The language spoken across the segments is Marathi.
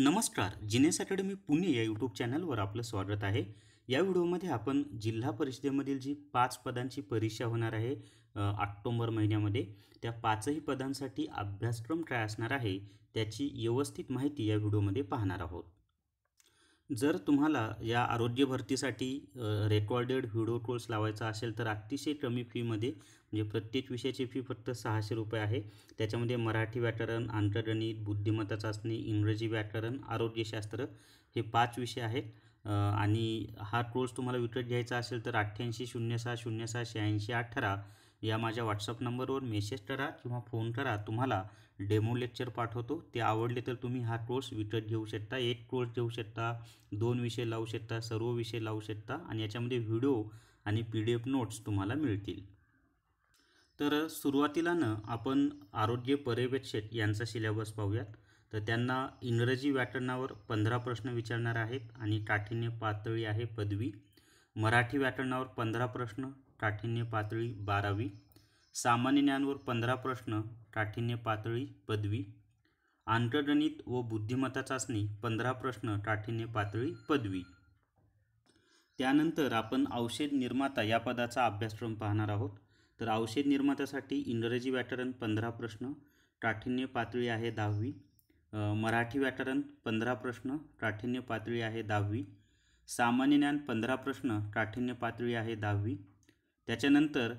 नमस्कार जिनेस अकॅडमी पुणे या यूट्यूब चॅनलवर आपलं स्वागत आहे या व्हिडिओमध्ये आपण जिल्हा परिषदेमधील जी पाच पदांची परीक्षा होणार आहे ऑक्टोंबर महिन्यामध्ये त्या पाचही पदांसाठी अभ्यासक्रम काय असणार आहे त्याची व्यवस्थित माहिती या व्हिडिओमध्ये पाहणार आहोत जर तुम्हाला या आरोग्य भरतीसाठी रेकॉर्डेड व्हिडिओ कोर्स लावायचा असेल तर अतिशय कमी फीमध्ये म्हणजे प्रत्येक विषयाची फी फक्त सहाशे रुपये आहे त्याच्यामध्ये मराठी व्याकरण आंतरगणित बुद्धिमत्ता चाचणी इंग्रजी व्याकरण आरोग्यशास्त्र हे पाच विषय आहेत आणि हा कोर्स तुम्हाला विकत घ्यायचा असेल तर अठ्ठ्याऐंशी शून्य सहा शून्य सहा शहाऐंशी अठरा या माझ्या व्हॉट्सअप नंबरवर मेसेज करा किंवा फोन करा तुम्हाला डेमो लेक्चर पाठवतो ते आवडले तर तुम्ही हा कोर्स विकत घेऊ शकता एक कोर्स घेऊ शकता दोन विषय लावू शकता सर्व विषय लावू शकता आणि याच्यामध्ये व्हिडिओ आणि पी डी एफ नोट्स तुम्हाला मिळतील तर सुरुवातीला न आपण आरोग्य पर्यवेक्षक यांचा सिलेबस पाहूयात तर त्यांना इंग्रजी व्याकरणावर पंधरा प्रश्न विचारणार आहेत आणि काठीने पातळी आहे पदवी मराठी व्याकरणावर पंधरा प्रश्न काठिण्य पातळी बारावी सामान्य ज्ञानवर पंधरा प्रश्न काठिण्य पातळी पदवी आंतरगणित व बुद्धिमत्ता चाचणी पंधरा प्रश्न काठिण्य पातळी पदवी त्यानंतर आपण औषध निर्माता या पदाचा अभ्यासक्रम पाहणार आहोत तर औषध निर्मात्यासाठी इंग्रजी व्याकरण पंधरा प्रश्न काठिण्य पातळी आहे दहावी मराठी व्याकरण पंधरा प्रश्न काठिण्य पातळी आहे दहावी सामान्य ज्ञान पंधरा प्रश्न काठिण्य पातळी आहे दहावी त्याच्यानंतर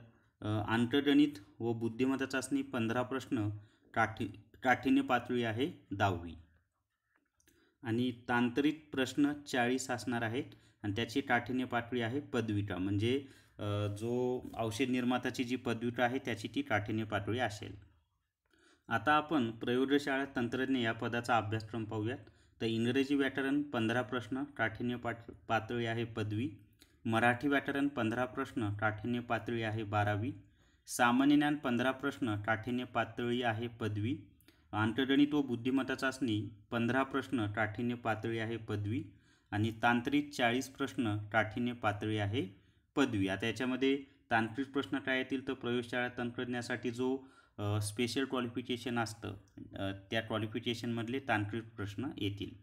आंतरगणित व बुद्धिमत्ता चाचणी पंधरा प्रश्न काठी काठीण्य पातळी आहे दहावी आणि तांत्रिक प्रश्न चाळीस असणार आहेत आणि त्याची काठीने पातळी आहे पदविका म्हणजे जो औषध निर्माताची जी पदविका आहे त्याची ती काठीने पातळी असेल आता आपण प्रयोगशाळा तंत्रज्ञ या पदाचा अभ्यासक्रम पाहूयात तर इंग्रजी व्याकरण पंधरा प्रश्न काठीण्य पाठ पातळी आहे पदवी मराठी व्याकरण पंधरा प्रश्न काठिण्य पातळी आहे बारावी सामान्य ज्ञान पंधरा प्रश्न काठिण्य पातळी आहे पदवी आंतरगणित व बुद्धिमत्ता चाचणी पंधरा प्रश्न काठिण्य पातळी आहे पदवी आणि तांत्रिक चाळीस प्रश्न काठिण्य पातळी आहे पदवी आता याच्यामध्ये तांत्रिक प्रश्न काय येतील तर प्रयोगशाळा तंत्रज्ञासाठी जो स्पेशल क्वालिफिकेशन असतं त्या क्वालिफिकेशनमधले तांत्रिक प्रश्न येतील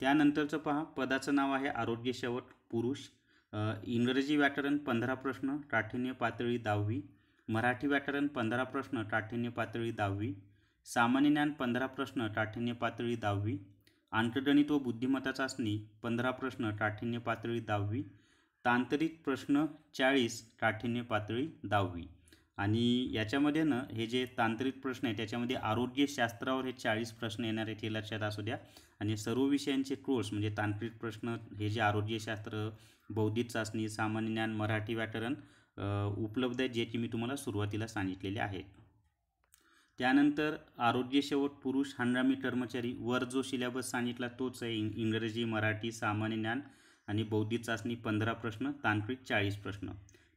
त्यानंतरचं पहा पदाचं नाव आहे आरोग्यशेवट पुरुष इंग्रजी व्याकरण पंधरा प्रश्न काठिण्य पातळी दहावी मराठी व्याकरण पंधरा प्रश्न काठिण्य पातळी दहावी सामान्य ज्ञान पंधरा प्रश्न काठिण्य पातळी दहावी आंतरगणित व बुद्धिमत्ता चाचणी पंधरा प्रश्न काठिण्य पातळी दहावी तांत्रिक प्रश्न चाळीस काठिण्य पातळी दहावी आणि याच्यामध्ये ना हे जे तांत्रिक प्रश्न आहे त्याच्यामध्ये आरोग्यशास्त्रावर हे चाळीस प्रश्न येणार आहेत हे लक्षात असू द्या आणि सर्व विषयांचे कोर्स म्हणजे तांत्रिक प्रश्न हे जे आरोग्यशास्त्र बौद्धिक चाचणी सामान्य ज्ञान मराठी व्याकरण उपलब्ध आहे जे की मी तुम्हाला सुरुवातीला सांगितलेले आहे त्यानंतर आरोग्य शेवट पुरुष हंगामी कर्मचारी वर जो सिलेबस सांगितला तोच आहे इंग्रजी मराठी सामान्य ज्ञान आणि बौद्धिक चाचणी पंधरा प्रश्न तांत्रिक चाळीस प्रश्न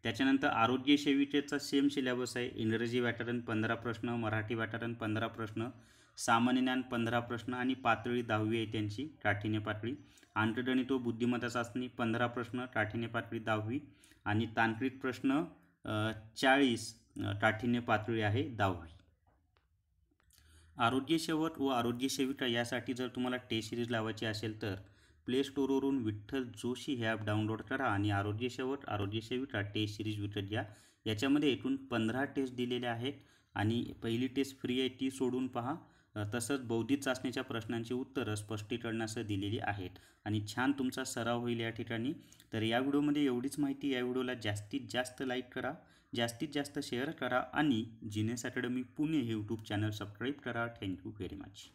त्याच्यानंतर आरोग्य सेविकेचा सेम सिलेबस आहे इंग्रजी व्याकरण पंधरा प्रश्न मराठी व्याकरण पंधरा प्रश्न सामान्य ज्ञान पंधरा प्रश्न आणि पातळी दहावी आहे त्यांची काठीने पातळी आंतरगणित तो बुद्धिमत्ता चाचणी पंधरा प्रश्न काठीने पातळी दहावी आणि तांत्रिक प्रश्न चाळीस काठीने पातळी आहे दहावी आरोग्य शेवट व आरोग्य सेविका यासाठी जर तुम्हाला टेस्ट सिरीज लावायची असेल तर प्ले स्टोरवरून विठ्ठल जोशी हे ॲप डाउनलोड करा आणि आरोग्य शेवट आरोग्य सेविका टेस्ट सिरीज विकत घ्या याच्यामध्ये एकूण पंधरा टेस्ट दिलेल्या आहेत आणि पहिली टेस्ट फ्री आहे ती सोडून पहा तसंच बौद्धिक चाचणीच्या प्रश्नांची उत्तरं स्पष्टीकरणासह दिलेली आहेत आणि छान तुमचा सराव होईल या ठिकाणी तर या व्हिडिओमध्ये एवढीच माहिती या व्हिडिओला जास्तीत जास्त लाईक करा जास्तीत जास्त शेअर करा आणि जिनेस अकॅडमी पुणे हे यूट्यूब चॅनल सबस्क्राईब करा थँक्यू व्हेरी मच